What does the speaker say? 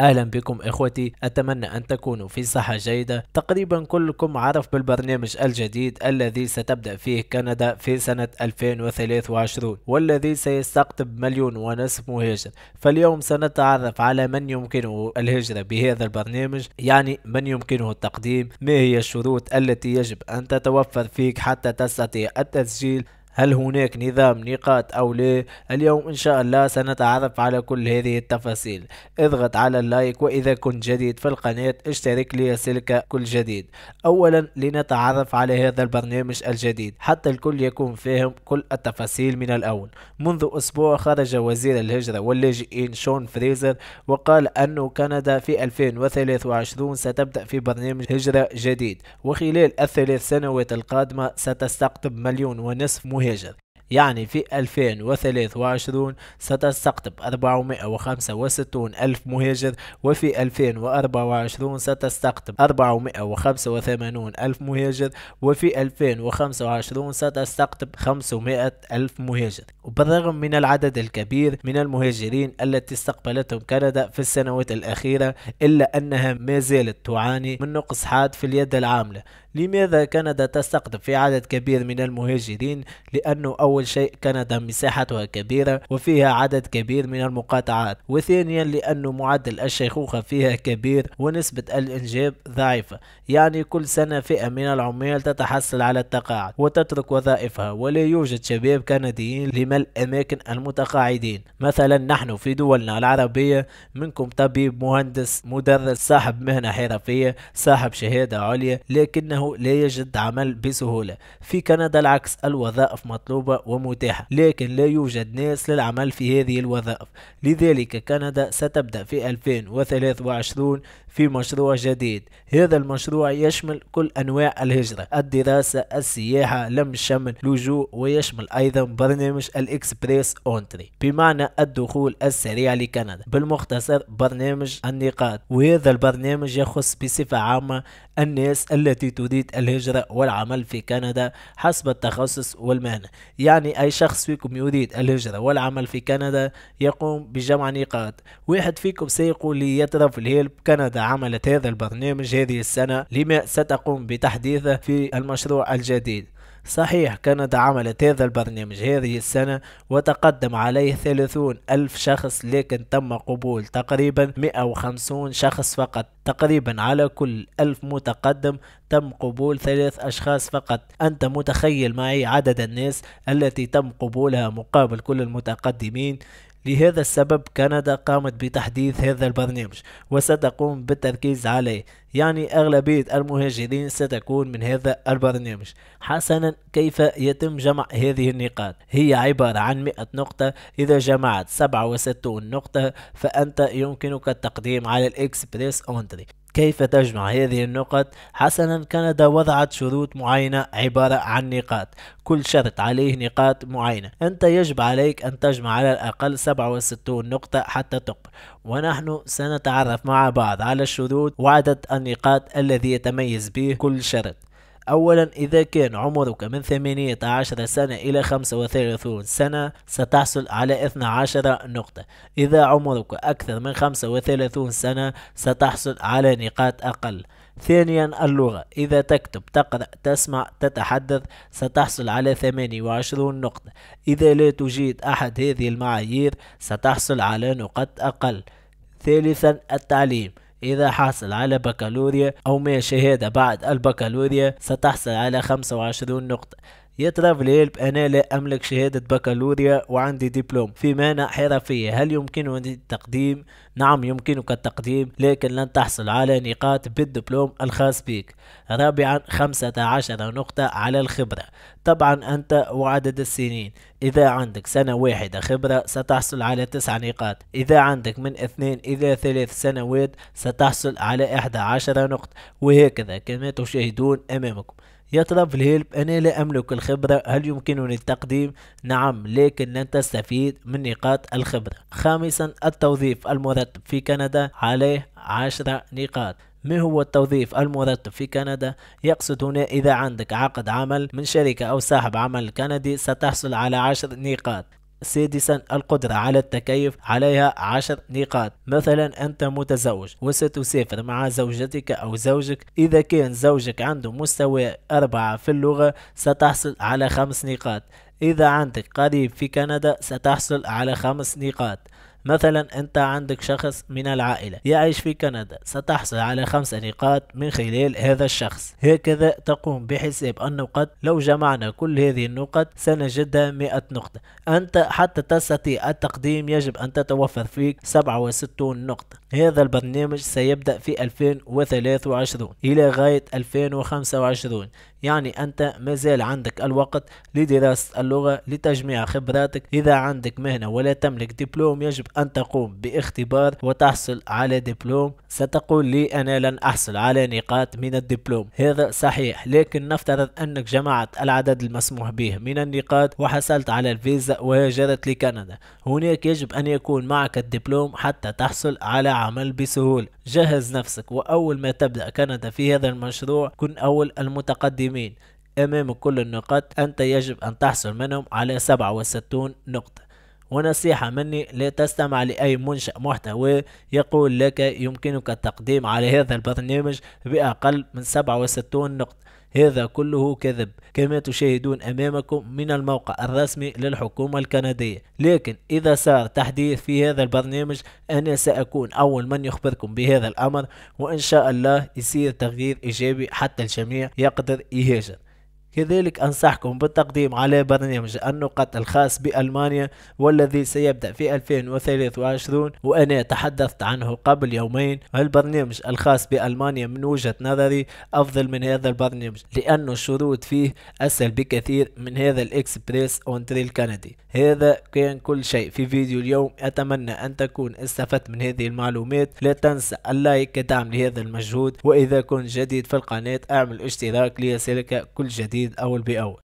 اهلا بكم اخوتي اتمنى ان تكونوا في صحة جيدة تقريبا كلكم عرف بالبرنامج الجديد الذي ستبدأ فيه كندا في سنة 2023 والذي سيستقطب مليون ونصف مهاجر فاليوم سنتعرف على من يمكنه الهجرة بهذا البرنامج يعني من يمكنه التقديم ما هي الشروط التي يجب ان تتوفر فيك حتى تستطيع التسجيل هل هناك نظام نقاط أو لا اليوم إن شاء الله سنتعرف على كل هذه التفاصيل اضغط على اللايك وإذا كنت جديد في القناة اشترك ليصلك كل جديد أولا لنتعرف على هذا البرنامج الجديد حتى الكل يكون فاهم كل التفاصيل من الأول منذ أسبوع خرج وزير الهجرة واللاجئين شون فريزر وقال أن كندا في 2023 ستبدأ في برنامج هجرة جديد وخلال الثلاث سنوات القادمة ستستقطب مليون ونصف مهم الهجر يعني في 2023 ستستقطب 465 ألف مهاجر وفي 2024 ستستقطب 485 ألف مهاجر وفي 2025 ستستقطب 500 ألف مهاجر وبالرغم من العدد الكبير من المهاجرين التي استقبلتهم كندا في السنوات الأخيرة إلا أنها ما زالت تعاني من نقص حاد في اليد العاملة لماذا كندا تستقطب في عدد كبير من المهاجرين لأنه أول شيء كندا مساحتها كبيرة وفيها عدد كبير من المقاطعات وثانيا لأنه معدل الشيخوخة فيها كبير ونسبة الإنجاب ضعيفة يعني كل سنة فئة من العمال تتحصل على التقاعد وتترك وظائفها ولا يوجد شباب كنديين لملء أماكن المتقاعدين مثلا نحن في دولنا العربية منكم طبيب مهندس مدرس صاحب مهنة حرفية صاحب شهادة عليا لكنه أنه لا يجد عمل بسهولة في كندا العكس الوظائف مطلوبة ومتاحة لكن لا يوجد ناس للعمل في هذه الوظائف لذلك كندا ستبدأ في 2023 في مشروع جديد هذا المشروع يشمل كل أنواع الهجرة الدراسة السياحة لم الشمل لجوء ويشمل أيضا برنامج الإكسبريس أونتري بمعنى الدخول السريع لكندا بالمختصر برنامج النقاط وهذا البرنامج يخص بصفة عامة الناس التي تريد وتمديد الهجرة والعمل في كندا حسب التخصص والمهنة يعني أي شخص فيكم يريد الهجرة والعمل في كندا يقوم بجمع نقاط واحد فيكم سيقول لي يترف الهيلب كندا عملت هذا البرنامج هذه السنة لما ستقوم بتحديثه في المشروع الجديد صحيح كندا عملت هذا البرنامج هذه السنة وتقدم عليه ثلاثون ألف شخص لكن تم قبول تقريبا 150 شخص فقط تقريبا على كل ألف متقدم تم قبول ثلاث أشخاص فقط أنت متخيل معي عدد الناس التي تم قبولها مقابل كل المتقدمين لهذا السبب كندا قامت بتحديث هذا البرنامج وستقوم بالتركيز عليه يعني أغلبية المهاجرين ستكون من هذا البرنامج حسنا كيف يتم جمع هذه النقاط هي عبارة عن 100 نقطة إذا جمعت 67 نقطة فأنت يمكنك التقديم على الإكسبريس أونتري كيف تجمع هذه النقط؟ حسنا كندا وضعت شروط معينة عبارة عن نقاط كل شرط عليه نقاط معينة أنت يجب عليك أن تجمع على الأقل 67 نقطة حتى تقبل ونحن سنتعرف مع بعض على الشروط وعدد النقاط الذي يتميز به كل شرط أولا إذا كان عمرك من 18 سنة إلى 35 سنة ستحصل على 12 نقطة إذا عمرك أكثر من 35 سنة ستحصل على نقاط أقل ثانيا اللغة إذا تكتب تقرأ تسمع تتحدث ستحصل على 28 نقطة إذا لا تجيد أحد هذه المعايير ستحصل على نقط أقل ثالثا التعليم إذا حاصل على بكالوريا أو ما شهادة بعد البكالوريا ستحصل على 25 نقطة يا ترافل هيلب أنا لا أملك شهادة بكالوريا وعندي دبلوم في مانع حرفية هل يمكنني التقديم؟ نعم يمكنك التقديم لكن لن تحصل على نقاط بالدبلوم الخاص بك رابعا خمسة عشر نقطة على الخبرة طبعا أنت وعدد السنين إذا عندك سنة واحدة خبرة ستحصل على تسع نقاط إذا عندك من اثنين إلى ثلاث سنوات ستحصل على عشر نقطة وهكذا كما تشاهدون أمامكم يطلب الهيلب أنا لا أملك الخبرة هل يمكنني التقديم؟ نعم لكن لن تستفيد من نقاط الخبرة خامسا التوظيف المرتب في كندا عليه عشرة نقاط ما هو التوظيف المرتب في كندا؟ يقصد هنا إذا عندك عقد عمل من شركة أو صاحب عمل كندي ستحصل على عشر نقاط سادسا القدرة على التكيف عليها عشر نقاط مثلا أنت متزوج وستسافر مع زوجتك أو زوجك إذا كان زوجك عنده مستوى أربعة في اللغة ستحصل على خمس نقاط إذا عندك قريب في كندا ستحصل على خمس نقاط مثلا أنت عندك شخص من العائلة يعيش في كندا ستحصل على خمس نقاط من خلال هذا الشخص هكذا تقوم بحساب النقط لو جمعنا كل هذه النقط سنجدها 100 نقطة أنت حتى تستطيع التقديم يجب أن تتوفر فيك 67 نقطة هذا البرنامج سيبدأ في 2023 إلى غاية 2025 يعني أنت مازال عندك الوقت لدراسة اللغة لتجميع خبراتك إذا عندك مهنة ولا تملك دبلوم يجب أن تقوم باختبار وتحصل على دبلوم ستقول لي أنا لن أحصل على نقاط من الدبلوم هذا صحيح لكن نفترض أنك جمعت العدد المسموح به من النقاط وحصلت على الفيزا وهاجرت لكندا هناك يجب أن يكون معك الدبلوم حتى تحصل على عمل بسهولة جهز نفسك وأول ما تبدأ كندا في هذا المشروع كن أول المتقدمين أمام كل النقاط أنت يجب أن تحصل منهم على 67 نقطة ونصيحة مني لا تستمع لأي منشأ محتوى يقول لك يمكنك التقديم على هذا البرنامج بأقل من 67 نقطة هذا كله كذب كما تشاهدون أمامكم من الموقع الرسمي للحكومة الكندية لكن إذا صار تحديث في هذا البرنامج أنا سأكون أول من يخبركم بهذا الأمر وإن شاء الله يصير تغيير إيجابي حتى الجميع يقدر يهاجر كذلك أنصحكم بالتقديم على برنامج النقط الخاص بألمانيا والذي سيبدأ في 2023 وأنا تحدثت عنه قبل يومين البرنامج الخاص بألمانيا من وجهة نظري أفضل من هذا البرنامج لأن الشروط فيه أسهل بكثير من هذا الإكسبريس أون تريل كندي هذا كان كل شيء في فيديو اليوم أتمنى أن تكون استفدت من هذه المعلومات لا تنسى اللايك كدعم لهذا المجهود وإذا كنت جديد في القناة أعمل اشتراك ليصلك كل جديد جديد اول باول